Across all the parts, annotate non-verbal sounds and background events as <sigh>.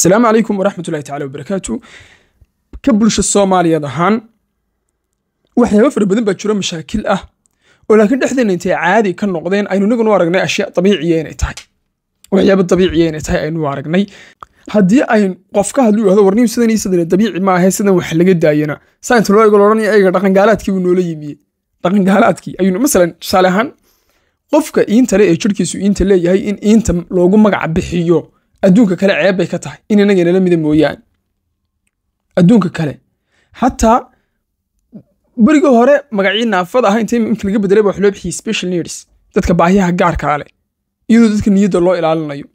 asalaamu calaykum waraxmatullahi tacala wabarakaatu ka bulsha soomaaliyeed ahaan waxyaaba fara badan baa jiro mashaakil ah oo laakiin dhexdeena intay caadi ka noqdeen aynu inagunu aragnay ashyaa dabiiciya tahay waxyaaba dabiiciya tahay aynu aragnay haddii ay qof ka hadlu yihahdo warniyu sidan iyo sidan dabiici ma ahe sidan wax laga daayana saa loo egol odhanaya ayaga dhaqangaalaadkii buu noola yimiye dhaqangaalaadkii ayuunu masalan tusaale ahaan qofka iinta ee jirhkiisu iinta leeyahay in iinta loogu magac bixiyo adduunka kale ceeb bay ka tahay in inaga nala mida mooyaan adduunka kale xataa berigii hore magacii naafada ahaa inta imika laga bedelay ba wax loo bixiyey special needs dadka baahiyaha gaarkaa ah leh iyadoo dadka niyadda loo ilaalinayo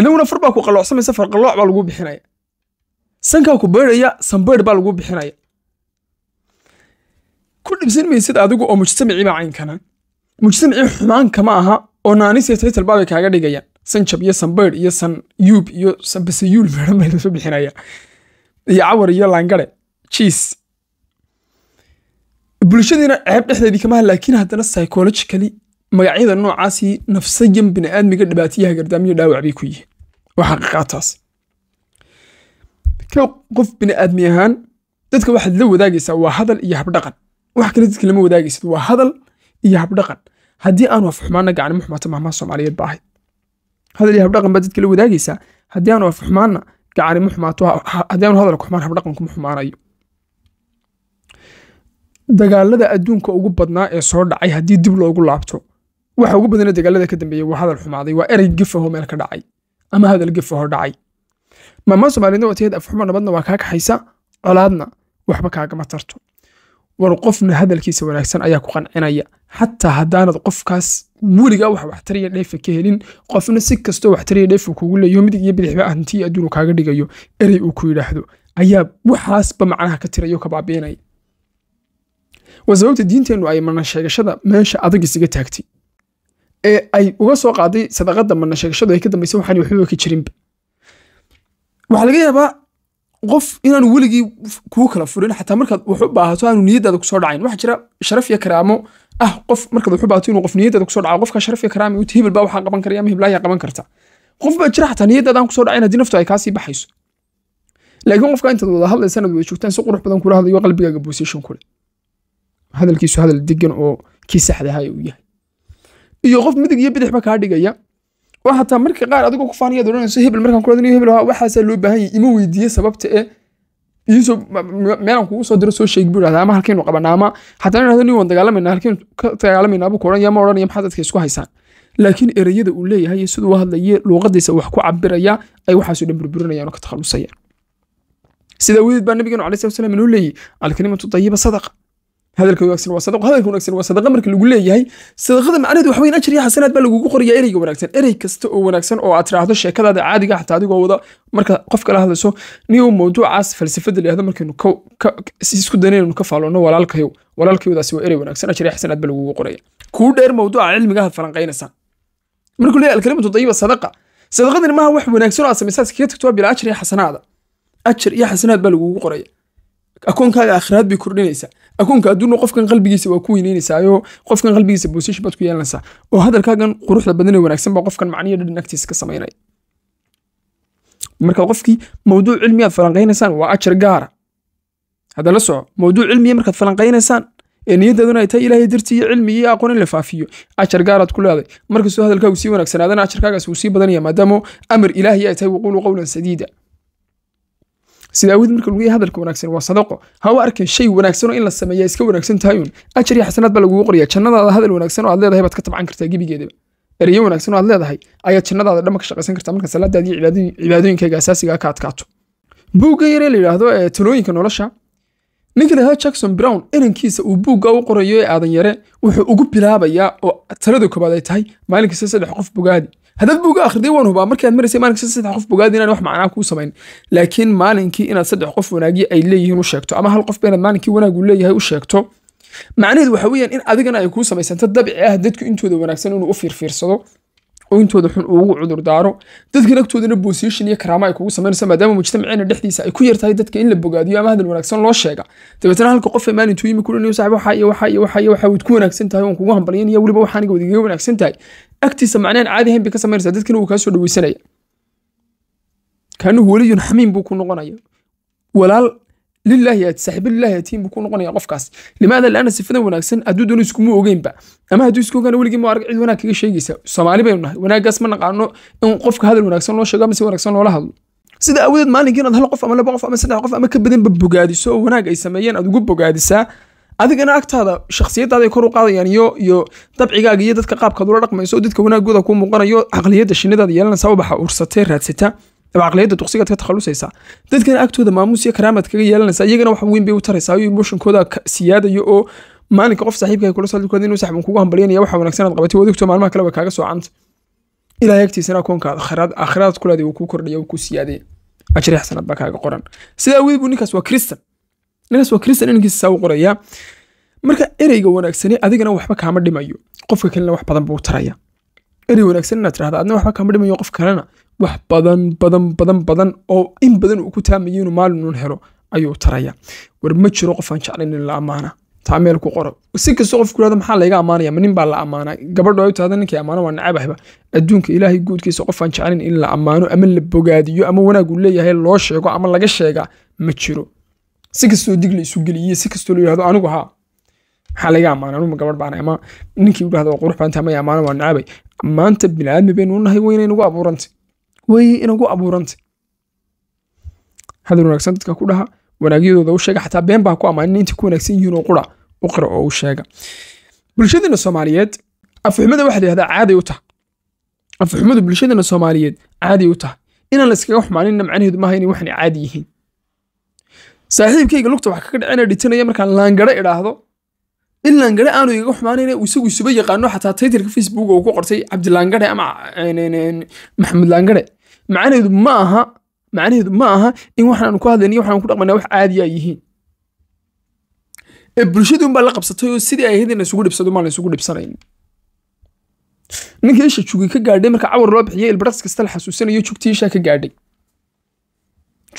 inaguna far baa ku qaloocsamaysa farqalooc baa lagu bixinaya sankaa ku beydhaya sanbeydh baa lagu bixinaya ku dhibsan maysid adigu oo mujtamacii baa caynkana mujtamacii xumaan kama aha oo naanise title baabay kaaga dhigayaan sanjab iyo sanbeyr iyo san yuub iyo sanbasayuul meedhan baa lasu <laughs> bixinaya iyo cawar iyo laangare jiis bulshadiina ceeb dhexdeedii kamaha laakiin haddana psychologically magacyada noocaasi nafsayan biniaadmiga dhibaatayaha gardaamiyo dhaawac bay ku yihiin waa xaqiiqaataas qof biniaadmi ahaan dadka waxaad la wadaagaysaa waa hadal iyo habdhaqan wax kale dadka lama wadaagaysid waa hadal iyo habdhaqan haddii aan wax xumaana gacanimo xumaata mahmaha soomaaliyeed ba ahayd hadal iyo habdhaqan baa dadka la wadaagaysaa haddii aanu afxumaanna gacani ma haddii aanu hadalka xumaan habdhaqanku ma xumaanayo dagaalada adduunka ugu badnaa ee soo dhacay haddii dib loogu laabto waxa ugu badana dagaalada ka dambeeya waa hadal xumaaday waa erey gefaho meel ka dhacay ama hadal gefaho dhacay maamaa soomaaliyadna wateed afxuma nabadna waa kaa kaxaysa colaadna waxba kaagama tarto war qofna hadalkiisa wanaagsan ayaa ku qancinaya xataa haddaanad qofkaas weliga wax waxtariya dheefa ka helin qofna si kastoo waxtariya dheefa kugu leeyo midig iyo bidixba hantii adduunu kaaga dhigayo erey uu ku yidhaahdo ayaa waxaasba macnaha ka tirayo kabaabiinaya waa sababta diinteennu ay marna meesha adag isaga taagtay ee ay uga soo qaaday sadaqadda marna ay ka dambaysa waxaan waxba ka jirinba waxaa laga yaabaa qof inaan weligii kuu kala furin xataa markaad wax u baahato aanu niyaddaada kusoo dhacayn waxa jira sharaf iyo karaamo ah qof markaad wuxu baato inuu qof niyaddaada kusoo dhaco qofka sharaf karaami ut hebel baa waxaa qaban karaya ama heblaaya qaban karta qof baa jira xataa niyaddaadan kusoo dhacayn haddii naftu ay kaasii baxayso laakiin qofka intaad wada hadlaysan wada joogtaan si qurux badan kula hadlayo qalbigaaga boosation kule hadalkiisu hadal degan oo kii saxdahay uu yahay iyo qof midig iyo bidixba kaa dhigaya oo xataa marka qaar adigoo ku faanaya odhanayso hebel markaan kula hebel waxaasaa loo baahan yahay ima weydiiye sababta ee iso aan kugu soo diro soo sheegi buu hahda ama halkaynu qabanaa ama haddaan irahdo nin waan dagaalamana halkaynu ka dagaalamayna buu ku odhan ma odhanaya maxaa dadka isku haysaan laakiin ereyada uu leeyahay iyo siduu u hadlaye luuqadiisa wax ku cabiraya ay waxaasu dhan burburinayaan oo ka takhalusayaan sida wedeed baa nabigeenu alai slat slam inuu leeyihi alkalimatu dayiba sadaqa hadalka wanaagsan waa sadaqa hadalka wanaagsan waa sadaqa marka lagu leeyahay sadaqada macnaheedu waxa weyn ajir iyo xasanaad baa lagugu qoraya ereyga wanaagsan erey kasta oo wanaagsan oo aad tiraahdo sheekadaada caadiga xataa adigoo wada marka qof kala hadlayso niyow mawduucaas falsafada lihahdo markaynu isku danaynu ka faalonno walaalkayo walaalkayoodaasi waa erey wanaagsan ajir xasanaad baa lagugu qoraya kuu dheer mawduuca cilmiga had markuu leeyahay alkalimatu dayiba sadaqa sadaqadani maaha wax wanaagsan oo aad samaysaa iskaga tagto bilaa ajir iyo xasanaada ajir iyo xasanaad baa lagugu qoraya akoonkaaga aakhiraad bay kordhinaysaa akoonka adduun qofkan qalbigiisa waa ku weyneynaysaayoo qofkan qalbigiisa boosasha baad ku yeelanaysaa oo hadalkaagan quruxda badan wanaagsan baa qofkan macniyo dhadhan agtiisa ka samaynaya marka qofkii mawduuc cilmi aad falanqaynaysaan waa ajar gaara hadda la soco mawduuc cilmiya markaad falanqaynaysaan ee niyaddaaduna ay tahay ilaahay dartii iyo cilmi iyo aqoon in la faafiyo ajar gaaraad ku leeday markastoo hadalkaagu sii wanaagsanaadana ajarkaagaas wuu sii badanaya maadaamo amar ilaahay ay tahay waquulu qowlan sadiida sidaa awid marka lagu yahay hadalka wanaagsan waa sadaqo ha u arkin shay wanaagsanoo in la sameeya iska wanaagsan tahayn ajar iyo xasanaad baa lagugu qoryaa jannadaada hadal wanaagsan oo aad leedahay baad ka tabcan kartaa gebigeedaba ereyo wanaagsan oo aad leedahay ayaad jannadaada dhamma ka shaqaysan kartaa marka salaadaadi iyo cibaadooyinkayga ka adkaato buugga yaree la yidhaahdo ee talooyinka nolosha ninkanha jackson brown inankiisa uu buugga u qorayo ee aadan yare wuxuu ugu bilaabayaa oo talada koobaad ay tahay maalinkiisa saddex qof bogaadi hadaad buuga akhriday waan hubaa markaad maraysay maalinka saddex qof bogaad inaan wax macnaa kuu samayn laakiin maalinkii inaad saddex qof wanaagii ay leeyihiin u sheegto ama hal qof beenaad maalinkii wanaag uu leeyahay u sheegto macnaheed waxa weeyaan in adigana ay kuu samaysanto dabici ah dadku intooda wanaagsan inuu u fiirfiirsado intooda xun ugu cudurdaaro dadkan agtoodana boosiishin iyo karaama ay kugu samaynayso maadaama mujtamaceena dhexdiisa ay ku yartahay dadka in la bogaadiyo ama hadal wanaagsan loo sheega dabeetana halka qof maalin tuu yimi kulinayo saaxiib ku wanaagsan tahay oon kugu hambalyanaya weliba waxaan iga wanaagsan tahay agtiisa macnaan caadi ahayn bay ka samaynaysaa dadkana wuu kaa dhaweysanaya kaanuhu weliyun xamiin buu ku noqonaya walaal lilahi saaxiiblilahi atiin buu ku noqonaya qofkaas limaada laana sifada wanaagsan hadduu iskuma ogeynba ama hadduu iska ogaana weligii ma cid wanaag kaga sheegaysa soomaali baynu nahay wanaaggaas ma naqaano in qofka hadal wanaagsan loo sheego ama wanaagsan loola hadlo sida awadeed maalinka inaad hal qof ama laba qof ama saddex qof ama ka badanba bogaadiso oo wanaag ay sameeyeen aad ugu bogaadisaa adigana agtaada shakhsiyadaada ay kor u qaadayaan iyo iyo dabcigaaga iyo dadka qaabkaad ula dhaqmayso dadka wanaaggooda kuu muuqanayo caqliyadda shinnidaada yeelanaysa ubaxa ursatee raadsata caqliyadda duqsigaad ka takhalusaysaa dadkana agtooda maamuus iyo karaamaad kaga yeelanaysaa iyagana wax weyn bay u taraysaa iyo emotionkooda siyaadaya oo maalinka qof saaxiibka kula sadli inuu saxibun kugu hambalyanaya waxa wanaagsan aad qabatay wadigto maalmaha kale way kaaga soocanta ilahay agtiisana akoonkaada khayraad aakhiraad kulaadi wuu kuu kordhaya wuu kuu siyaadaya ajri xasanaad baa kaaga qoran sidaa awgeed buu ninkaas waa kristan ninkaas waa kristan ninkiisa saa u qoraya marka ereyga wanaagsani adigana waxba kaama dhimayo qofka kalena wax badan buu taraya erey wanaagsan inaad tirahda adna waxba kaama dhimayo qof kalena wax badan badan badan badan oo in badan uu ku taamayo inuu maalinuun helo ayuu taraya war ma jiro qofaan jeclayn in la ammaana taameel ku qoro si kasta qofku yirahdo maxaa layga ammaanaya nin baa la ammaanaa gabadho ay tahda ninkii ammaano waa nacabahba adduunka ilaahay guudkiisa qofaan jeclayn in la ammaano ama la bogaadiyo ama wanaag leeyahay loo sheego ama laga sheegaa ma jiro si kastoo dig la isu geliyey si kastoo la yirahdo anigu haa maxaa laga ammaana anuma gabadh baan ama ninkii u dhahdo qurux baan taamay ammaano waa nacabay maanta bini'aadmi baynu u nahay abuurantay weeye inagu abuurantay hadal wanaagsan dadka ku dhaha wanaagyadooda u sheega xataa been baa ku ammaanin intii ku wanaagsan yihiin oo qura u qira oo u sheega bulshadeena soomaaliyeed afxumada waxaa la yihahdaa caaday u tahay afxumadu bulshadeena soomaaliyeed caaday u tahay inaan la iskaga xumaaninna macnaheedu maaha inay waxan caadi yihiin saaxiibkayga lugta wax kaga dhacina dhitanaya markaan laangare idhaahdo in laangare aanu igaga xumaanayna uu isagu isuba yaqaano xataa taytirka facebook uu ku qortay cabdilaangare ama maxamed laangare macnaheedu ma aha macnaheedu ma aha in waxaanu ku hadlayna iyo waxaanu ku dhaqmayna wax caadiya yihiin ee bulshadii unbaa la qabsatay oo sidii ay ahayd in dhibsado maa laysugu dhibsanayn ninkii isha jugi ka gaadhay marka cawar loo bixiyay ilbiraqs kasta la xasuusinayo jugtii isha ka gaadhay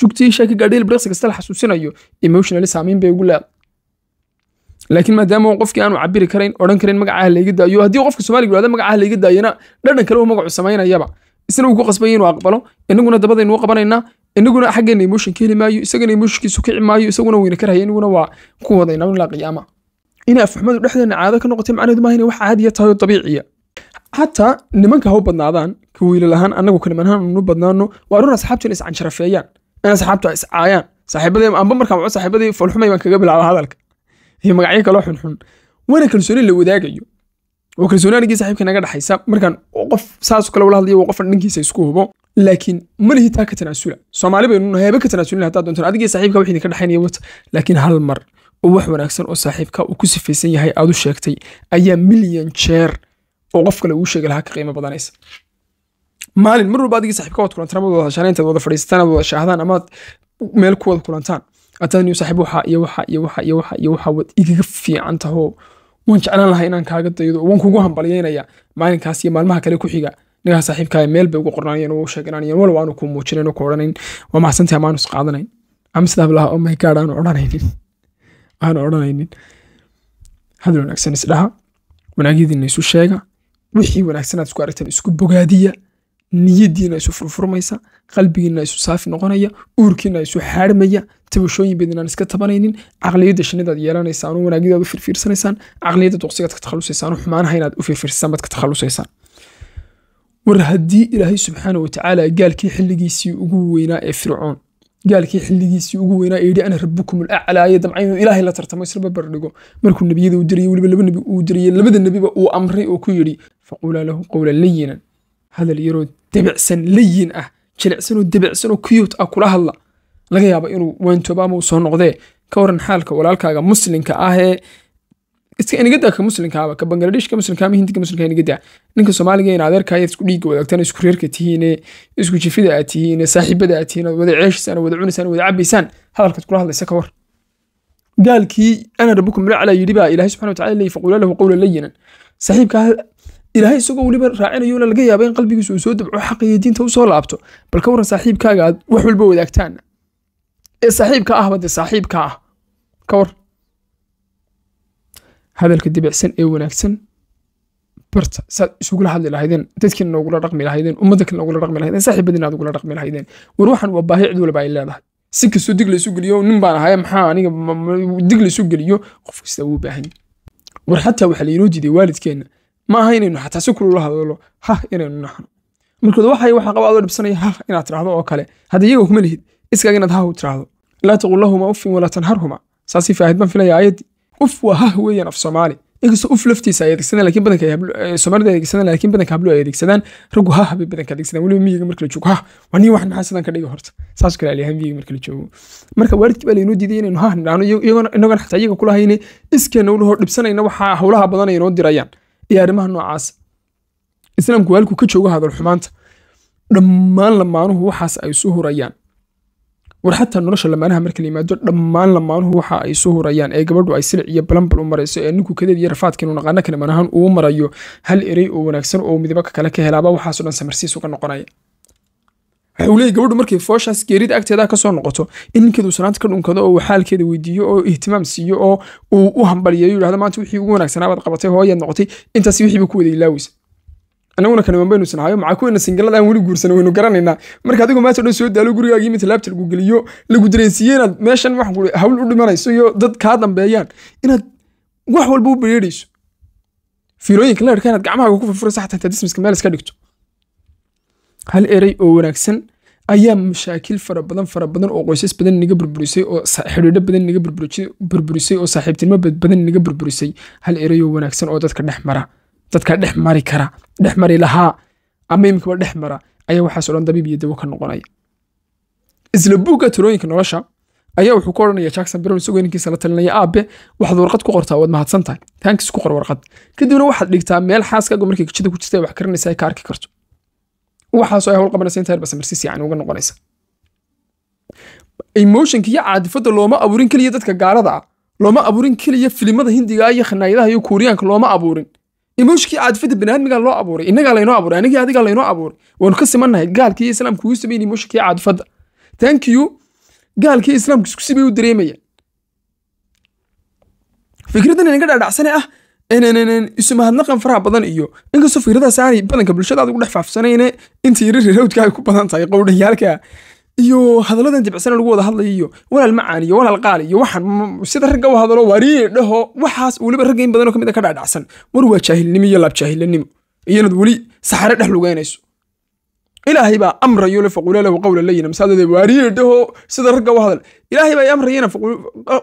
jugtii isha ka gaadhay ilbiraqs kasta la xasuusinayo emotionally saamayn bay ugu leedahay laakiin maadaama uu qofkii aanu cabiri karayn odhan karayn magacaha layga daayo haddii qofka soomaaliga yidhahda magacaha layga daayana dhadhan kale uu magacu samaynayaba isna uu ku qasbaya inuu aqbalo inaguna dabadaynu u qabanaynaa inaguna xaggeena emotion ka maayo isagana emotionkiisu kici maayo isaguna weyna ka inaguna waa ku wadayna ilaa qiyaama inay afxumadu dhexdeena caado ka noqotay macnaheedu maaha inay wax caadiya tahay oo dabiiciya xataa nimanka ha u badnaadaan ka wiilal ahaan annagu kaliman ahaan unu badnaano waa run asxaabteena iscanjarafeeyaan in asxaabta iscaayaan saaxiibadee amba markaan waco saaxiibadii falxumay baan kaga bilaaba hadalka iyo magacyo kaloo xunxun waana kalsooni la wadaagayo oo kalsoonaanigii saxiibka naga dhexaysa markaan qof saas kale ula hadlaya qofan dhankiisa isku hubo laakiin ma taa ka tanaasula soomaali baynu heeba ka tanaasulin haddaa doontan adigii saxiibka wixii ka dhexaynaya wata laakiin hal mar oo wax wanaagsan oo saaxiibka uu ku sifaysan yahay aad u sheegtay ayaa milyan jeer oo qof kale uu sheegi lahaa ka qiimo badanaysa maalin mar walba adigii saxiibka waad kulantaan amaad wada hashaan intaad wada fadhiisataan aad wada shaahdaan amaad meel ku wada kulantaan ataan iyo saaxiib waxa iyo waxa iyo waxa iyo waxa iyo waxa waad igaga fiican tahoo waan jeclaan lahaa inaan kaaga daydo waan kugu hambalyeynayaa maalinkaas iyo maalmaha kale ku xiga ninkaa saaxiibkaa meel bay ugu qornaayeen ugu sheeganayeen walow aanu ku muujinayn oo ku odhanayn waa maxsantahay maanu is qaadanayn amsdab laha oh my god aanu odhanaynin <laughs> aanu odhanaynin hadal wanaagsan isdhaha wanaagyadiina isu sheega wixii wanaagsanaad isku aragteen isku bogaadiya niyadiina isu furfurmaysa qalbigiina isu saafi noqonaya uurkiina isu xaarmaya tabashooyin badan aan iska tabanaynin caqliyadda shinnidaad yeelanaysaan oo u firfiirsanaysaan caqliyadda duqsigaad ka takhalusaysaan xumaanaha inaad u firfiirsataan baad ka takhalusaysaan war haddii ilaahay subxaana wa gaalkii xilligiisii ugu weynaa ee fircoon gaalkii xilligiisii ugu weynaa ee yidhi ana rabbukum alaclaa iyo damca inuu ilaahay la tartamo isla barbardhigo markuu nebiyada u dirayey weliba laba nebi uu dirayey labada nebiba uu amray oo ku yidhi faquulaa lahu qowlan layinan hadal yaroo debicsan layin ah jilicsanoo debicsanoo kuyut ah kula hadla laga yaabo inuu waantooba soo noqdee ka waran xaalka walaalkaaga muslinka ah iska inigadaa ka ah, ka bangladeshka muslimka ah, hindiga muslimka inigadaa ah ninka soomaaliga in adeerkaayo isku dhiigga wadaagtaan isku reerka tihiine isku jifida aad tihiine saaxiibada aad tihiin aad wada ceeshisaan wada cunaysaan wada cabaysaan hadalkaad kula hadlaysa ka war gaalkii ana rabbukum lacala yidhi baa subxana watacala leeyi faquula lahu qawla layinan saaxiibkaa ilaahay isagoo weliba raacinayona laga yaaba in qalbigiisu uu soo dabco xaqiiyo diinta u soo laabto bal ka warran saaxiibkaaga wax walba wadaagtaan ee saaxiibka ahba dee saaxiibka ah ka war hadalka dibicsan ee wanaagsan barta saad isugula hadli lahaydeen dadkiina noogula dhaqmi lahaydeen ummadda kale noogula dhaqmi lahaydeen saaxiibadina ugula dhaqmi lahaydeen war waxan waa baahi cid walba ay leedahay si kastoo dig laysu geliyo nin baan ahaye maxaa aniga dig laysu geliyo qof kasta wuu baahan war xataa waxaa laynoo diiday waalidkeenna ma aha inaynu xataa si kulula hadalo hah inaynu naxno markood waxay waxaa qaba dhibsanaya hah inaad tidhaahdo oo kale hadda iyaga kuma lihid isaga inaad hahu tiraahdo laa taqul lahuma walaa tanharhuma saasii faahid baan filaya ayaddii uf waa hah weeyaan af soomaali inkastoo uf laftiisa ay adeegsadaan laakiin badanka eh, soomaalida ay adeegsadaan laakiin badanka habluhu ay adeegsadaan raggu hah bay badanka adeegsadaan weliba miyiga marka la joogo hah waa nin waxan maxaa ka dhiga horta saas kale aliyahan miyiga marka la joogo marka waalidkii baa laynoo diiday inaynu hah nidhaano iyagoona xataa iyaga kulahayne iskeena ulahoo dhibsanayna waxaa howlaha badan ay noo dirayaan iyo arrimaha noocaas islaamku waalidku ka joogo hadal xumaanta dhammaan lamaanuhu waxaas ay isu hurayaan war xataa nolosha lamaanaha marka la yimaado dhammaan lamaanuhu waxa ay isu hurayaan ee gabadhu ay silic iyo balanbal u marayso ee ninku kadeed iyo rafaadka inuu naqaano kaliman ahaan uu marayo hal erey oo wanaagsan oo midabo kale ka helaaba waxaaso dhan samarsiis uga noqonaya waxau leeyay gabadhu markay fooshaas geerida agteeda kasoo noqoto in ninkeedu sanaanta ka dhunkado oo uu xaalkeeda weydiiyo oo ihtimaam siiyo oo uu u hambaliyayo yidhahdo maanta wixii ugu wanaagsanaabaad qabatay hooyaad noqotay intaas wixiiba ku wada ilaaweysa anaguna kanamaan baynu isnahayo maxaa kuweena singallada aan weli guursanay waynu garanaynaa marka adigu maanta dhan soo daalo gurigaagii mid laabta lagu geliyo lagu dareensiiye meeshan wax hawl u dhimanayso iyo dad kaa dambeeyaan inaad wax walba u bereerayso fiilooyinka leerka inaad gacmahaaga ku furfurayso xataa intaad dismiska meel iska dhigto hal erey oo wanaagsan ayaa mashaakil fara badan fara badan oo qoysas badan naga burburisay oo xidhiidho badan naga burburisay oo saaxiibtinimo badan naga burburisay hal erey oo wanaagsan oo dadka dhex mara dadka dhex mari kara dhex mari lahaa ama imikaba dhex mara ayaa waxaaso dhan dabiib iyo dawo ka noqonaya isla buugga tirooyinka nolosha ayaa wuxuu ku odhanaya jackson brown isagoo ninkiisa la talinaya aabe waxaad warqad ku qortaa waad mahadsan tahay taankiis ku qor warqad kadibna waxaad dhigtaa meel xaaskaaga markay kajida ku jirta wax karinaysa ay ka arki karto waxaasoo ay howlqabanaysa intaa basamarsiis yani uga noqonaysa emotionka iyo caadifada looma abuurin keliya dadka gaalada ah looma abuurin keliya filimada hindiga iyo khanaayadaha iyo kuuriyaanka looma abuurin imooshkii caadfada baniaadmigaa loo abuuray inagaa laynoo abuuray anigii adigaa laynoo abuuray waanu ka simannahay gaalkii islaamka ugu sameyn imooshkii caadfada thank you gaalkii islaamka isku sibay u dareemaya fikradan inaga dhaadhacsane ah isumahadnaqan faraha badan iyo inkastoo fikradaas aanay badanka bulshada ugu dhex faafsanayne inta yiri ay ku badan tahay qowdhayaalka iyo hadalladan jibcsan lagu wada hadlay iyo walaal macaan iyo walaal qaali iyo waxaan sida ragga u hadalo warii dhaho waxaas weliba ragga in badanoo ka mid a ah ka dhacdhacsan mar waa jaahilnimo iyo laab jaahilanimo iyonad weli saxare dhex lugeynayso ilaahay baa amrayo le faquula lahu qawla layina masaadade waarii dhaho sida ragga u hadal ilaahay baa amrayana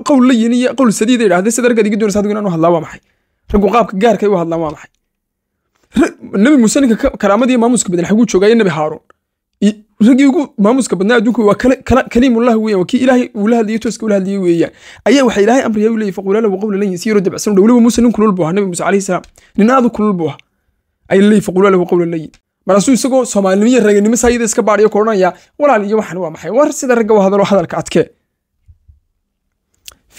qawl layin iyo qawl sadiida idhahde sida raggaad iga doonaysa adigu inaan u hadlaa waa maxay raggu qaabka gaarkay u hadlaan waa maxay nabi muuse ninka karaamadiiyo maamuuska badan xaguu joogaaye nabi haaruun raggii ugu maamuuska badnaa adduunka waa kaliimullah weyan waa kii ilaahay uu la hadlayay tooska ula hadlayay weeyaan ayaa waxa ilahay amraya uu leeyay faquula lahu qawla lan yasiiro dabacsan dha weliba muuse nin kulul buu ahaa nabi muuse calayhi salaam nin aadu kulul buu ahaa ayaa leeyay faquula lahu qawla layin markaasuu isagoo soomaalinimo iyo raganimo saayada iska baadhiyo ku odhanayaa walaal iyo waxan waa maxay war sida ragga waa hadaloo hadalka adkee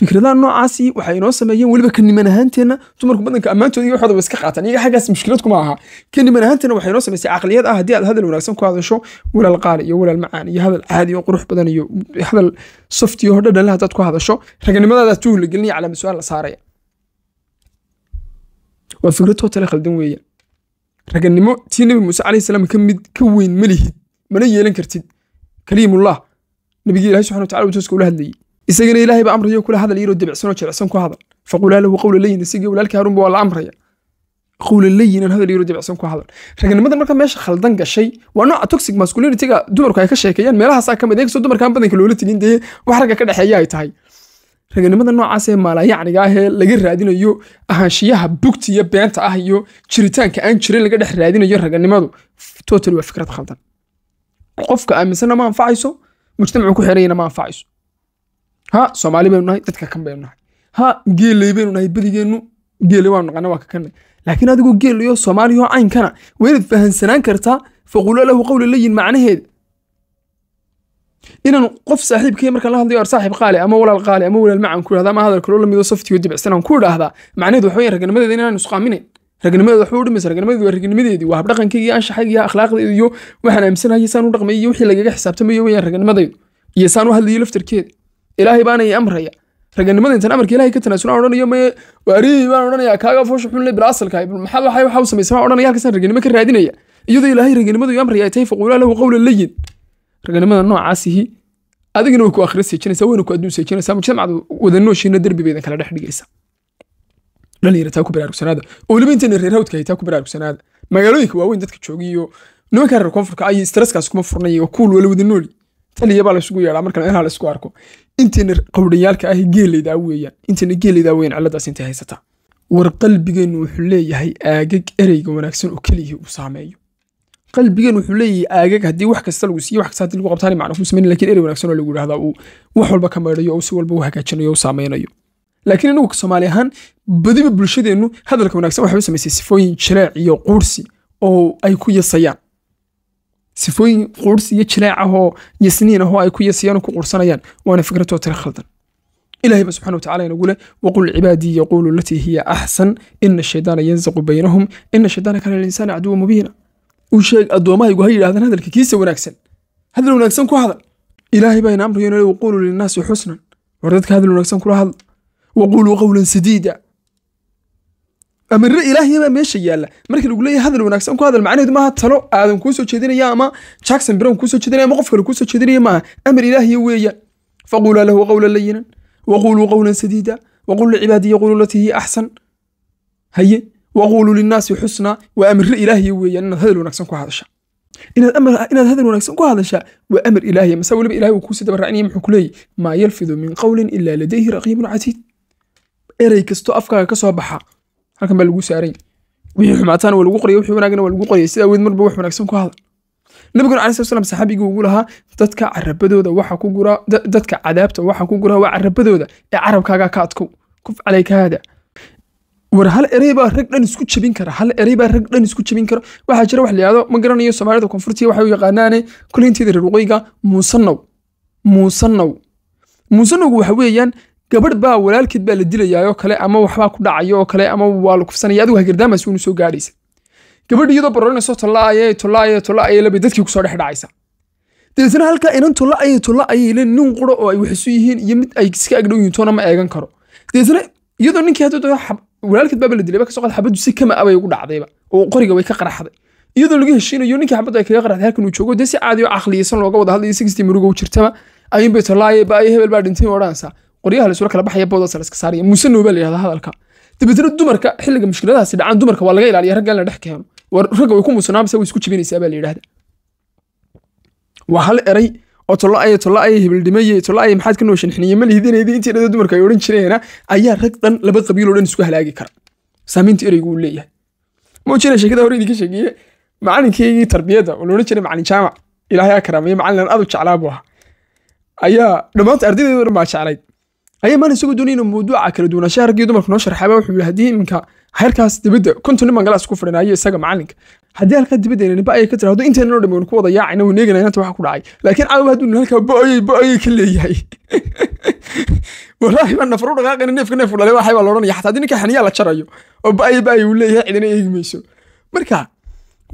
fikradaha noocaasi waxay inoo sameeyeen weliba kaniman niman ahaanteenna dumarku badanka ammaantooda iyo waxooda way iska qaataan iyaga xaggaas mushkilad kuma aha ka ahaanteena waxay inoo samaysay caqliyad ah haddii aad hadal wanaagsan ku hadasho walaal qaali iyo walaal macaan iyo hadal caadi oo qurux badan iyo hadal soft iyo hodha dhale haddaad ku hadasho raganimadaada tuuhla gelinaya calaamad su-aal la saaraya waa fikrad tootale khaldan weeyaan ragannimo tii nebi muuse calayhi salaam ka ka weyn ma lihid mana yeelan kartid kaliimullah nabigi ilahi subxana wa tacala uu tooska ula hadlayey isagana ilaahay ba amrayo kula hadal yaroo debicsanoo jilicsan ku hadal faquulaa lahu qawla layina isagii walaalkii haarunba waa la amraya qawla layinan hadal yaroo debicsan ku hadal ragnimadan marka meesha khaldan gashay waa nooca toxic masculinityga dumarku ay ka sheekeeyaan meelahaasaa ka mid inkastoo dumarkaan badanka loola tegin dee wax ragga ka dhexeeya ay tahay raganimada noocaas ee maalayacniga ah ee laga raadinayo ahaanshiyaha bugti iyo beenta ah iyo jiritaanka aan jirin laga dhex raadinayo raganimadu total waa fikrad khaldan qofka aaminsana ma anfacayso mujtamacu ku xiranyana ma anfacayso ha soomaali baynu nahay dadka kan baynu nahay ha geeley baynu nahay badigeenu geeley waanu naqana waa kakanay laakiin adigoo geelayo soomaaliyo caynkana waa fahansanaan kartaa faqulo lahu qawla layin macnaheeda inaan qof saaxiibkay markaan la hadlayo ar saaxiib qaali ama walaal qaali ama walaal macan ku idhahda ama hadal kaloo lamidoo saftiyo dibicsan aan ku idhaahdaa macnaheedu waxa weeye ragnimadeeda inaan isqaaminayn ragnimadeeda waxba u dhimaysa ragnimadeedu waa ragnimadeedii waa habdhaqankayga iyo anshaxayga iyo akhlaaqdeedu iyo saan u dhaqmay iyo wixii lagaga xisaabtamayo weyaan ragnimadaydu iyo saan u hadlayo laftarkeeda ilaahay baana amraya raganimada intaan amarka ilahay ka tanaasulan odhanayo me waarihi baan odhanaya kaaga foosha xunle bilaasalka maxaa waxay waxa u samaysa baan odhanaya halkaasaan raganimo ka raadinaya iyadoo ilaahay raganimadu amraya ay tahay faquulaa lahu qawlan layin raganimada noocaasihi adigina way ku akhira seejinaysaa wayna ku adduun seejinaysaa mujtamacdu wadanooshiina derbi baydan kala dhex dhigaysaa dhalinyara taa ku baraarugsanaada oo reer hawdka hay taa ku baraarugsanaada magaalooyinka waaweyn dadka joogiyo nimanka reer koonfurka ay stresskaas kuma furnay kuul wala wada nooli taliya baa laisugu yeedhaa markale inhaa laisku arko intiina qowdhanyaalka ahi geelaydaa weeyaan intiina geelaydaa weyan ciladaas intay haysataa war qalbigeennu wuxuu leeyahay aagag ereyga wanaagsan oo keligii uu saameeyo qalbigeen wuxuu leeyahay aagag haddii wax kasta lagu siiyo wax kasta haddii lagu qabtaan macno kuu samayn lakin erey wanaagsan oo lagu yidhahdaa uu wax walba ka maydhayo oo si walba u hagaajinayo oo saameynayo laakiin inagu soomaali ahaan badiba bulshadeennu hadalka wanaagsan waxay u samaysay sifooyin jiraac iyo quursi oo ay ku yasayaan sifooyin quurs iyo jileecahoo yasniin ahoo ay ku yasiyaan ku qursanayaan waana fikratoo tiro khaldan ilahay ba subxana wataala inagu leh waqul cibaadii yaquulu latii hiya axsan ina shaydaana yanzaqu baynahum ina shaydaana kana linsaana caduwa mubiina uu sheeg addoommahaygu ha yidhahdaan hadalka kiisa wanaagsan hadal wanaagsan ku hadal ilaahay baa ina amrayo inole waquulu linnaasi xusnan war dadka hadal wanaagsan kula hadl waquuluu qowlan sadiida amiro ilaahiyabaa meesha yaalla marka lagu leeyahy hadal wanaagsan ku hadal macnaheedu maaha talo aadan kuu jeedinaya ama jackson brown kuu jeedinaya ama qof kale kuu jeedinaya maaha amar ilaahiya weeyaan faquulaa lahu qawlan layinan waquuluu qawlan sadiida waqul licibaadiya quluulati hiya axsan haye waquuluu linnaasi xusnaa waa amiro ilaahiya weeyaan inaad hadal wanaagsan ku hadasha inaad amar inaad hadal wanaagsan ku hadashaa waa amar ilaahiya mase weliba ilahay uu kuusii dabaracnaya muxuu ku leeyahy maa yalfidu min qawlin ilaa ladayhi raqiibun catiid erey kastoo afkaaga ka soo baxa halkan baa lagu saaray wixii xumaataana waa lagu qoryay wixii wanaagana waa lagu qoryay sida aweed marba wax wanaagsan ku hadal nabiguna alai slam saxaabigii ugu lahaa dadka carabadooda waxa ku guraa dadka cadaabta waxa ku guraa waa carabadooda ee carabkaagaa ka adkow kuf calayka war hal erey baa rag dhan isku jebin kara hal erey baa rag dhan isku jebin kara waxaa jira wax la ma garanayo soomaalida koonfurtiya waxay u yaqaanaane kullinteeda reer waqooyiga muusanow muusanow muusanowgu waxa weeyaan gabadh baa walaalkeed baa la dilayaayoo kale ama waxbaa ku dhacayo oo kale ama waa la kufsanaya adigu hagardaamaas uunu soo gaadhaysa gabadh iyadoo baroorinayso tollaaya tollaaya tollaaya labay dadkii kusoo dhex dhacaysa dabeetna halkaa inan tollaaya tollaaya le nin quro oo ay waxisu yihiin iyo mid ay iska agdhow yihiin toona ma eegan karo dabeetna iyadoo ninkii haddii walaalkeed baaba la dilayba kasoo qad xabaddu si kama abay ah ugu dhacdayba oo qoriga way ka qaraxday iyadoo laga heshiinayo ninkii xabaddu ay kaga qaraxday halkan uu joogo dee si caadi oo looga wada hadlayo sigistii muruga u jirtaba ayuunbay tollaaya ba ay hebel baa dhintay odhanaysaa qoryaha la isula kala baxaya boodas la iska saaraya musanow baa la yidhahdaa hadalka dabeetna dumarka xilliga mushkiladaasi dhacaan dumarka waa laga ilaaliya ragga in la dhex keeno ragga way ku musanaan mise way isku jibinaysaa baa la yidhahda waa hal eray oo tolaaya tolaaya hebildhimaye tolaaya maxaad ka nooshanxiniye ma lihidanayda intii dhada dumarka ay odhan jireena ayaa rag dhan laba qabiil oo dhan isku halaagi kara saamaynta ereygu uu leeyahay muujina sheekada hore idinka sheegeeye macalinkaygii tarbiyadda oo loodhan jiray macalin jaamac ilaahay akraamaya macalin aan aad u jeclaa buu ahaa ayaa dhammaanta ardaydeedu dhan baa jeclayd ayaa maali isagoo doonayna mawduuca kala duwanaanshaha raggii dumarka noo sharxaaba wuxuu yihi haddii iminka heerkaas dibadda konton niman galaas ku fadhinaayo isaga macalinka haddii halkaa dibaddeena niba ayay ka tiraahdo inteenna noo dhammi waynu ku wada yaacayna waynu eeganaa inta waxa ku dhacay laakiin caawa hadduu halkaa ba-oyey ka leeyahay <laughs> walaahi baa nafru dhaqaaqayna neefka neefku dhalay waxay baa loodhanaya xataa haddii ninka xaniyaa la jarayo oo ba-ay uu leeyahay cidina eegi marka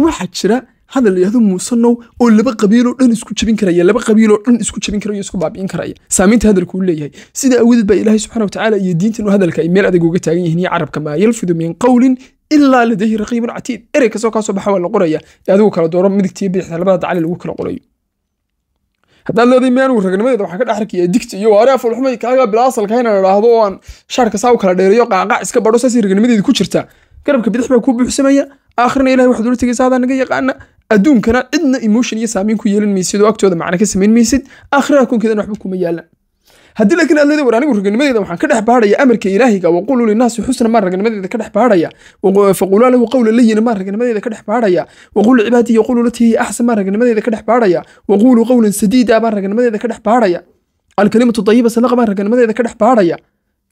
waxaa jira hadal yihahdo muusanow oo laba qabiiloo dhan isku jabin karaya laba qabiiloo dhan isku jabin karaya isku baabi'in karaya saamaynta hadalku leeyahay sida awadeed baa ilaahay subxana watacaala iyo diinta inuu hadalka ay meel adag uga taagan yihiin iyo carabka maa yalfidu min qowlin ilaa ladayhi raqiibun catiid erey kastoo kaasoo baxa waa la qoraya ee adigu kala dooro midigtiiyo bidixda labada dacli lagu kala qorayo haddaad leedahay mianugu ragnimadeeda waxaa ka dhex arkaya digta iyo waare afulxumay kaaga bilaasalka inaan idhaahdo oo aan shaarka saa u kala dheereeyo qaaqaac iska badho saasay ragnimadeeda ku jirtaa garabka bidix baa kuu buuxsamaya aakhirna ilahay waxaad ula tegaysa hadaa naga yaqaana adduunkana cidna emotion iyo saameyn ku yeelan maysid oo agtooda macna ka samayn maysid aakhiraha koonkeedana waxba kuma yaalan haddii laakiin aad leedahay war anigu ragnimadeeda waxaan ka dhex baadhaya amarka ilaahiga waqulu linnaasi xusna maa ragnimadeeda ka dhex baadhaya faqulaa lahu qawla layina maa ragnimadeeda ka dhex baadhaya waqul cibaadi yaqulu lati hiya axsan maa ragnimadeeda ka dhex baadhaya waqulu qawlan sadiida baan ragnimadeeda ka dhex baadhaya alkalimatu dayiba salaqa baan ragnimadeeda ka dhex baadhaya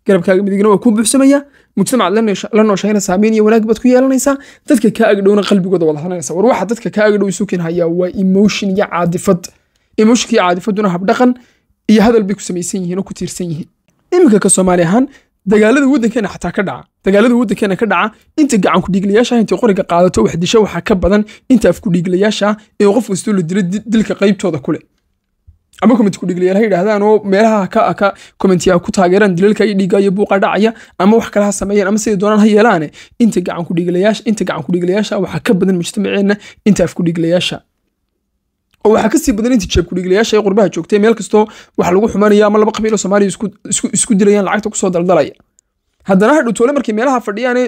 garabkaaga midigna waa ku buuxsamaya mujtamacaad la nooshaayna saameyn iyo wanaag baad ku yeelanaysaa dadka kaa agdhowna qalbigooda waad hadhanaysa war waxa dadka kaa agdhow isu keen waa emotion iyo caadifad emotionka iyo caadifaduna habdhaqan iyo hadal bay ku samaysan yihiin oo ku tiirsan yihiin iminka ka soomaali ahaan dagaalada waddankeena xataa ka dhaca dagaalada waddankeena ka dhaca inta gacanku dhiiglayaasha intay qoriga qaadato wax waxaa ka badan inta afku dhiiglayaasha ee qof kastoo la dilo dilka qaybtooda ku leh ama comment kudhiglayaal ha yidhaahdaan oo meelaha ka ka commentiya ku taageeraan dilalka iyo dhiiga buuqa dhacaya ama wax kale ha sameeyaan ama sidii doonaan ha yeelaane inta gacan kudhiglayaasha inta gacan kudhiglayaasha waxaa ka badan mujtamaceenna inta af kudhiglayaasha oo waxaa kasii badan inta jeeb kudhiglayaasha ee qurbaha joogtay meel kastoo wax lagu xumanaya ama laba qabiil oo soomaaliya isku dilayaan lacagta kusoo daldalaya haddana hadhutoole markay meelaha fadhiyaane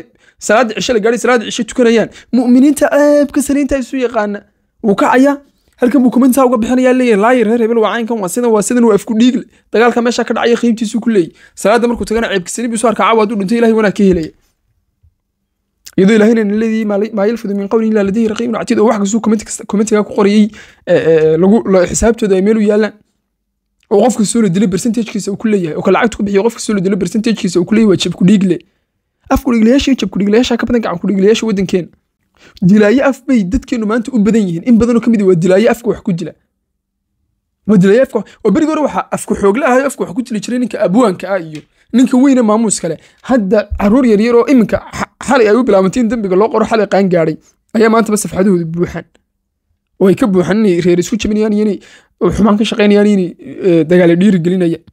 salaada cishe la gaadhay salaada cishe tukanayaan mu'miniinta aabka saliinta isu yaqaana wuu kacayaa halkan buu commenta uga bixinaya leeyahy laayar reer hebel waa caynkan waa sidan waa sidan waa afku dhiigle dagaalka meesha ka dhacaya qiibtiisuu ku leeyay salaada markuu tagana ceebkisani buu soo arkaa caawa hadduu dhinto ilahay wanaa ka helaya iyadoo ilahayna niladii maa yalfidu min qawlin ilaa ladayhi raqiibun actiid oo wax kastuu commentiga ku qorayay lagu xisaabtooda ay meel u yaalaan oo qofka soo la dilo percentagekiisa uu ku leeyahay oo ka lacagta ku bixiyo qofka soo la dilo percentagekiisa uu ku leeyahay waa jabku dhiigle afku iyo jabku ka badan gacan ku waddankeena dilaayo af bay dadkeenu maanta u badan yihiin in badanoo ka mid ah waa dilaayo afka wax ku jila waa afka waa berigi hore waxaa afku xoogle ahayo afka wax ku jili jiray ninka abwaanka ah iyo ninka weyne maamuus kale hadda caruur yaryar oo iminka xalay ay u bilaabantay in dembiga loo qoro xalay qaan gaadhay ayaa maantaba safxadahooda buuxaan oo ay ka buuxaan inay reer isku jabinayaan iyo inay xumaan ka shaqaynayaan inay dagaale dhiiri gelinayaan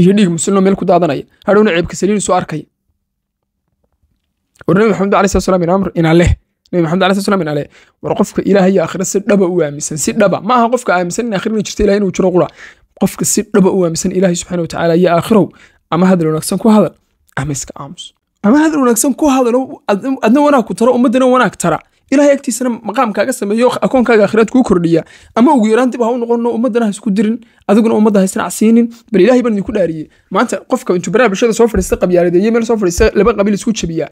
iyo dhiig muslimo meel ku daadanaya hadhowna ceebka saliin soo arkaya oo nabi maxamed alai slat slam min amr inaleh nabi maxamed alai slat slam inaleh war qofka ilaah iyo aakhira si dhaba u aaminsan si dhaba ma aha qofka aaminsan in aakhirana jirta ilaah inuu jiro qura qofka si dhaba u aaminsan ilaahay subxaana watacaala iyo aakhirow ama hadal wanaagsan ku hadal ama iska aamus ama hadal wanaagsan ku hadalo adna wanaag ku taro ummaddana wanaag tara ilahay agtiisana maqaamkaaga sameeyo akoonkaaga aakhiraad kuu kordhiya ama ugu yaraan dib ha u noqono ummaddana ha isku dirin adiguna ummadda ha isnacsiinin bal ilaahay baan idinku dhaariyey maanta qofka intuu baraabashada soo fadhiista qabyaaladeye meel soo fadhiista laba qabiil isku jabiyaa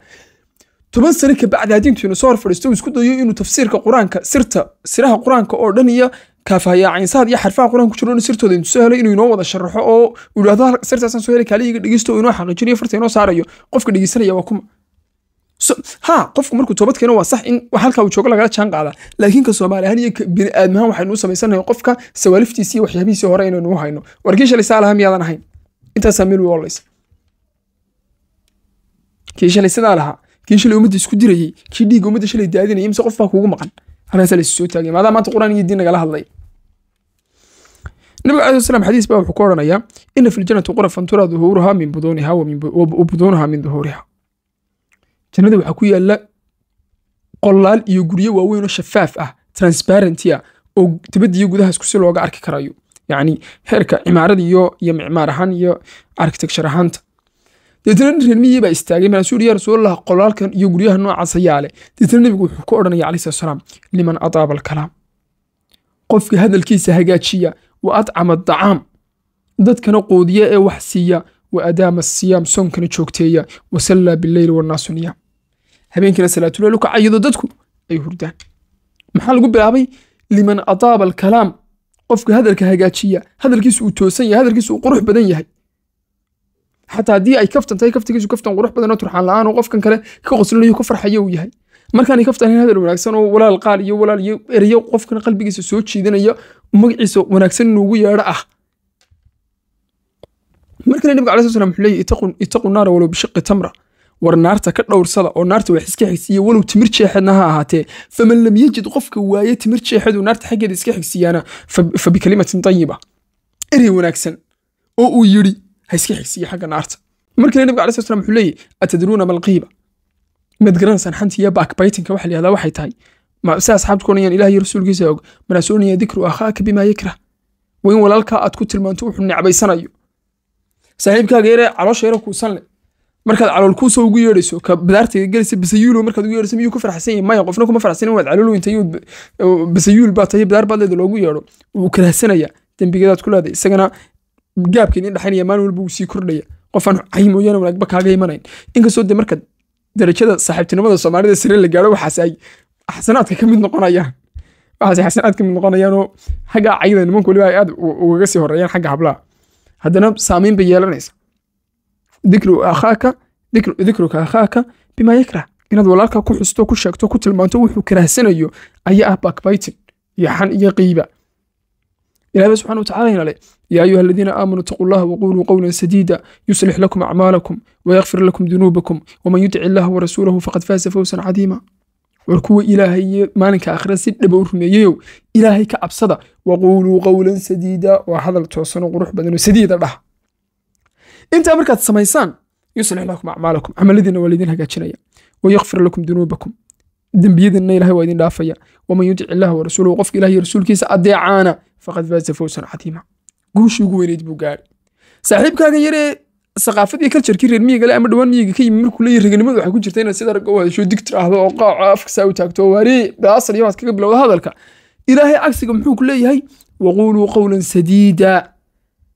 toban sane kabacdi haddii intiinu soo horfadhiisto uu isku dayo inuu tafsiirka qur-aanka sirta siraha qur-aanka oo dhan iyo kaafahayaacinsaad iyo xarfaha qur-anka ku jiro in sirtooda intuu soo helay inuu inoo wada sharaxo oo uu yidhahdo sirtaasaan soo helay kaaliyiga dhegisto oo inoo xaqiijinayo farta inoo saarayo qofka dhegeysanaya waa kuma ha qofku markuu toobad keeno waa sax in halkaa uu joogo lagala jaan qaada laakiin ka soomaali ahaan iyo bini'aadmahaan waxaynu u samaysanahay qofka sawaaliftiisi iyo waxyaabihiisii hore inaynu u hayno warkii shalay miyaadan ahayn intaasaa meel wey olaysa kii shalay lahaa kii shalay ummadda isku dirayey kii dhiigga ummadda shalay daadinayay mise qof baa maqan arrinkaasa laysu taagay maadaama maanta quraan iyo diin nagala hadlay nabiga alayhi salam xadiis baa wuxuu ku odhanayaa ina fi qurafan turaa duhuuruhaa min buduunihaa wa min duhuurihaa jannada waxaa ku yaalla qollaal iyo guryo waaweyn oo shafaaf ah transparenti ah, oo dibadda iyo gudaha looga arki karayo yacni heerka cimaarada iyo iyo micmaar ahaan iyo architecture ahaanta deetna reermihiibaa istaagay markaasuu yidhi yaa rasuulallah qolaalkan iyo guryaha noocaas ayaa leh nebigu wuxuu ku odhanaya alayhi salaam liman adaaba alkalaam qofka hadalkiisa hagaajiya wa adcama dacaam dadkana quudiya ee wax siiya wa adaama asiyaam soonkana joogteeya wa sallaa bileyli wannaasu niyaam habeenkina salaatuleyl u kaca iyadoo dadku ay hurdaan maxaa lagu bilaabay liman adaaba alkalaam qofka hadalka hagaajiya hadalkiisu uu toosan yahay hadalkiisu uu qurux badan yahay xataa haddii ay kaftan tahay kaftigiisu kaftan qurux badanoo turxaan la-aan oo qofkan kale ka qoslinayo ka farxayo uu yahay markaanay kaftan hayn hadal wanaagsan oo walaal qaal iyo walaal iyo ereyo qofkan qalbigiisa soo jiidanaya magaciisa wanaagsan inuugu yeedho ah markana nabiga alai sl wuxuu leeyay itaqu naara walow bishiqi tamra war naarta ka dhowrsada oo naarta wax iska xigsiiya walow timir jeexadna ha ahaatee faman lam yajid qofka waaye timir jeexadu naarta xaggeeda iska xigsiiyaana fa bikalimatin erey wanaagsan oo uu yidhi ha iska xigsiiyo xagga naarta markina nabiga alai slam wuxuu leeyahy atadruuna malqiiba mad garanaysaan xanta baakbaytinka waxa layihahdaa waxay tahay se asxaabta ku ohanayaan rasuulkiisa og manaasu dikru akhaaka bimaa yakrah waa walaalkaa aad ku tilmaanto wuxuu necbaysanayo saaxiibkaaga yare caloosha yare kuusan leh markaad calool kuusa ugu yeedhayso ka gelaysa basayuulo markaad ugu yeedhayso miyuu ku farxsan yahay maya qofna kuma farxsan waad calool weyntay basayuul baa tahay badaar baad leeda loogu yeedho wuu karahsanayaa dembigadaad ku leeday isagana gaabka idin dhexaynaya maalin walba wuu sii kordhaya qofaan cayi mooyaane wanaagba kaaga imanayn inkastoo dee marka darajada saaxiibtinimada soomaalida sare la gaaro waxaas ay xasanaadka ka mid noqonayaan waxaas ay xasanaad ka mid noqonayaanoo xagga cayda nimanku waliba ay aad ugaga sii horeeyaan xagga hablaha haddana saamayn bay yeelanaysa dikru akhaaka dikruka akhaaka bimaa yakrah inaad walaalka ku xusto ku sheegto ku tilmaanto wuxuu karaahsanayo ayaa ah backbiting iyo xan iyo qiiba ilahba subxana wataala yana leh yaa ayuha aladiina aamanuu itaquu llaha waquluu qowlan sadiida yuslix lakum acmaalakum wayakfir lakum dunuubakum waman yutic illaha warasuulahu faqad faaza fawsan cadiima war kuwa ilaahay maalinka aakhira si dhaba u rumeeyeyow ilaahay ka cabsada waquuluu qowlan sadiida waa hadal toosanoo qurux badanoo sadiida dhah intaa markaad samaysaan yuslix lakum acmaalakum camaladiina waa laydin hagaajinaya wayakfir lakum dunuubakum dembiyadiinna ilahay waa idin dhaafaya waman yutic illaha warasuulahu qofka ilahay rasuulkiisa adeecaana faqad faaza fawsan cadiima guushii ugu weyneyd buu gaaray saaxiibkaaga yaree saqaafadii kaljarkii reer miyigale ama dhawaan miyiga ka yimi markuu leeyahy raganimadu waxay ku jirta inaad sida rag u hadasho dig tiraahdo oo qaaco afka saa u taagto oo waaree baasal iyo waad kaga bilowda hadalka ilaahay cagsiga muxuu ku leeyahay waquuluu qowlan sadiida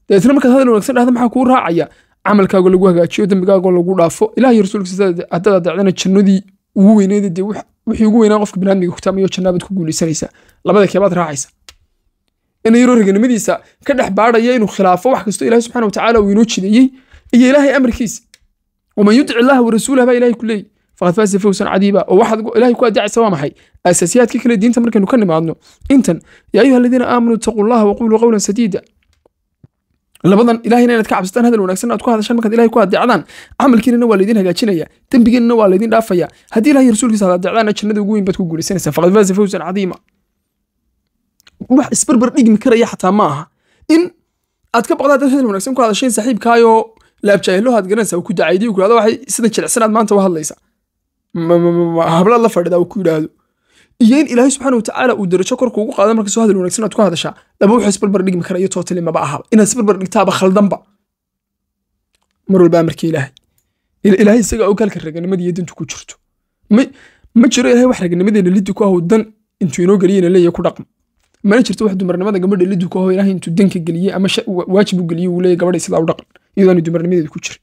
dabeetna markaad hadal wanaagsan dhahda maxaa kuu raacaya camalkaago lagu hagaajiyo dembigaago lagu dhaafo ilahay rasuulkiisa haddaad daacdana jannadii ugu weyneeda dee wixii ugu weynaa qofka binaadmiga hogtaamayo jannaabad ku guulaysanaysaa labada keebaad raacaysa إن يروح جن مديسا كده حبارة يين وخلافه وحكستو إله سبحانه وتعالى وينوتش ذي إيه, إيه، إله أمر كيس ومن يدع الله ورسوله بأي إله كلي فقد فاز فوزا عديبا وواحد إله كوا داعي سوا محي أساسيات كل الدين تمر كانوا كنا معنو أنت يا أيها الذين آمنوا اتقوا الله وقولوا قولا سديدا لا بدن إلهي نحن نتكعب ستان هذا ونكسر نتكو هذا شان مكان إلهي كواد دعان عمل كين نوال الدين هجاتنا يا تنبجين نوال الدين رافيا هدي لا يرسل في هذا دعان أشن ندعوين بتكو جلسين سفر فاز فوزا عظيما wax isbarbar dhigmi karaya xataa ma aha in aad ka baqdaa dad hadal wanaagsan ku hadashayn saaxiibkaayoo laabjaahilo aad garanaysa ku dacaydiy ku yidhahdo waxay sida jilicsanaad maanta u hadlaysa hablaad la fadhidaa uu ku yidhaahdo iyo in ilaahay subxaana watacaala uu darajo kor kuugu qaada marka soo hadal wanaagsan aad ku hadashaa laba wax isbarbar dhigmi kara iyo maba aha inaad isbarbar dhigtaaba khaldanba mar walbaa marka ilaahay ilaahay isaga ogaalka raganimada iyo dantu ku jirto ma jiro ilaahay wax raganimadeena liddi ku ah dan intuu inoo geliya ina ku dhaqmo mana jirto wax dumarnimada gabadha la dukaho ilahay intuu danka geliyey ama waajib u geliyey wuu leeyahy gabadha sidaa u dhaqan iyadoona dumarnimadeeda ku jirin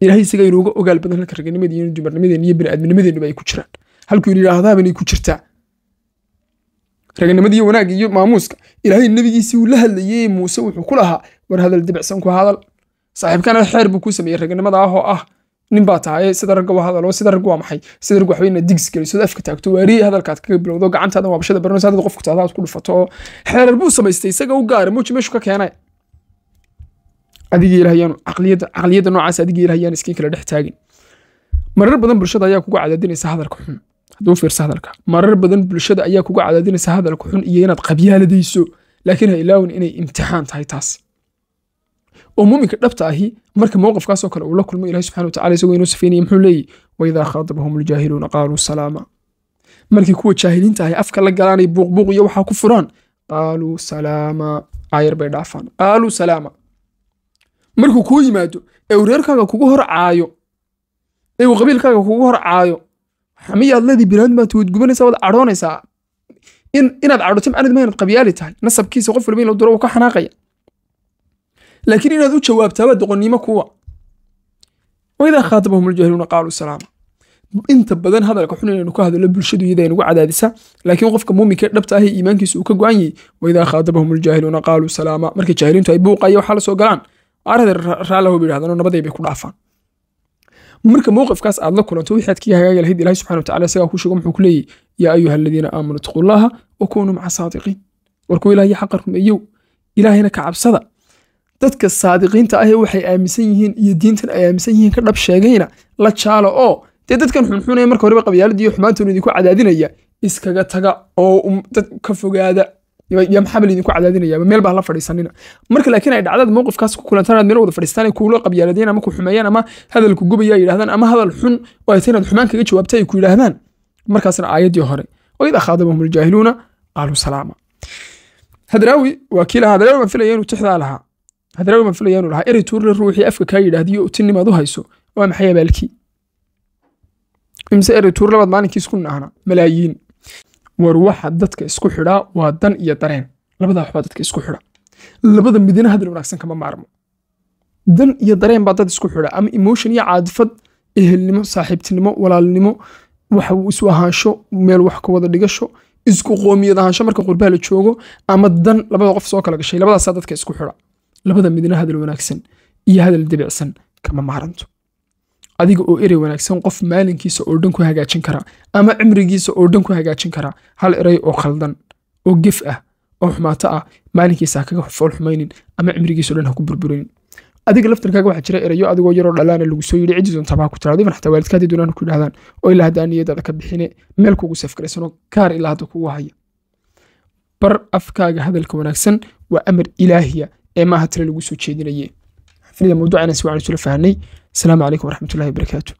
ilahay isagaa inuuga ogaal badan halka raganimadeena dumarnimadeen iyo biniaadminimadeenuba ay ku jiraan halkuu yidhaahdaabinay ku jirtaa raganimadiiyo wanaagga iyo maamuuska ilaahay nebigiisii uu la hadlayey muuse wuxuu ku lahaa war hadal dibicsan ku hadal saaxiibkana xeer buu ku sameeyey raganimada ah oo ah nin baa tahay sida ragga waa hadalo sida ragga waa maxay sida ragga waxba inaad digsi geliso afka taagto waariye hadalkaad kaga bilowdo gacantaada waabashada baranayso hadad qofku taada aad ku dhufato xeerar buu samaystay isaga u gaara muuji meeshu ka keenay adiga ilaahayaan caqliyadda caqliyadda noocaas adiga ilaahayaan iskiin kala dhex taagin marar badan bulshada ayaa kugu cadaadinaysa hadalka xun hadduu fiirsa hadalka marar badan bulshada ayaa kugu cadaadinaysa hadalka xun iyo inaad qabyaaladayso laakiin ha ilaawin inay imtixaan tahay taas oo muuminka dhabta ahi marka mowqifkaasoo kale uu la kulmo ilahi subxana watacala isagoo inoo safeynaya muxuu leeyi waidaa khaatabahum ljaahiluuna qaaluu salaama markii kuwa jaahiliinta ahi afka la galaanay buuqbuuq iyo waxaa ku furaan qaaluu salaama caayar bay dhaafaan qaaluu salaama markuu kuu yimaado ee uu reerkaaga kugu hor caayo ee uu qabiilkaaga kugu hor caayo xamiyaad leedii bilaand baad wadgubanaysaa waad cadhoonaysaa inaad cadhotim anad ma inaad qabyaali tahay nasabkiisa qof walba in la duro uu ka xanaaqaya laakiin inaad u jawaabtaaba doqonnimo kuwa waidaa khaatabahum aljahiluuna qaaluu salaama inta badan hadalka xun inaynu ka hadallo bulshadu iyada inugu cadaadisa laakiin qofka muuminka dhabta ahi iimaankiisu uu ka go-an yahay waidaa khaatabahum aljaahiluuna qaaluu salaama marka jaahiliintu ay buuqayo waxaa la galaan arada raallahoba yidhahdanoo nabaday bay ku dhaafaan marka mowqifkaas aad la kulanto wixii aad kii lahayd ilahi subxana watacala isagaa kuu sheego muxuu ku leeyahy yaa ayuha aladiina aamanuu ittaqullaha wa kunuu maca saadiqiin war kuwa ilahiyo xaqa rumeeyow ilaahayna ka cabsada dadka saadiqiinta ahe waxay aaminsan yihiin iyo diintan ay aaminsan yihiin ka dhab sheegayna la jaala oo dee dadkan xunxunaya marka horeba qabyaalada iyo xumaantoona idinku cadaadinaya iskaga taga oo um, dad ka fogaada yaa maxaaba laydinku cadaadinaya meel baa la fadhiisanina marka laakiin ay dhacdaad mowqifkaas ku kulantaan aad meel wada fadhiistaan kuula qabyaaladeen ama ku xumeeyaan ama hadal ku gubaya ay yidhahdaan ama hadal xun oo ay inaad xumaan kaga jawaabta ay ku yidhaahdaan markaasna aayaddii hore waid akhaadabahum aljaahiluuna qaaluu salaama hadraawi waa kii hadraawi waan filaya inuu tixdaa lahaa haddana mafulayaanu lahaa erituurna ruuxii afka kaa yidhaahdiyo utinimaad u hayso waa maxay abaalkii imse erituur labaad maalinkiis ku naahna malaayiin war waxa dadka isku xidhaa waa dan iyo dareen labada waxbaa dadka isku xidha labada midina hadal wanaagsan kama maarmo dan iyo dareen baa dad isku xidha ama emotion iyo caadifad ehelnimo saaxiibtinimo walaalnimo waxa isu ahaansho meel wax ka wada dhigasho isku qoomiyad ahaansho marka qurbaha la joogo ama dan labada qof soo kala gashay labadaasaa dadka isku xidha labada midna hadal wanaagsan iyo hadal debicsan kama maaranto adiga oo erey wanaagsan qof maalinkiisa oo dhan ku hagaajin karaa ama cimrigiisa oo dhan ku hagaajin karaa hal erey oo khaldan oo gef ah oo xumaato ah maalinkiisa kaga fool xumaynin ama cimrigiisa o dhan ha ku adiga laftarkaaga waxaa jira erayo adigoo yaroo dhalaana lagu soo yidhi cidii doontaa ku tiraada even xataa waalidkaadii doonaan ku yidhahdaan oo ilaa haddaa niyadaada ka bixine meel kugu safgaraysanoo kaar ilaa hadda kugu haya bar afkaaga hadalka wanaagsan waa amar ilaahiya ee maaha tale lagu soo jeedinaye xafnida mawduucana si wacan isula fahanay asalaamu calaykum waraxmatullahi wabarakaatu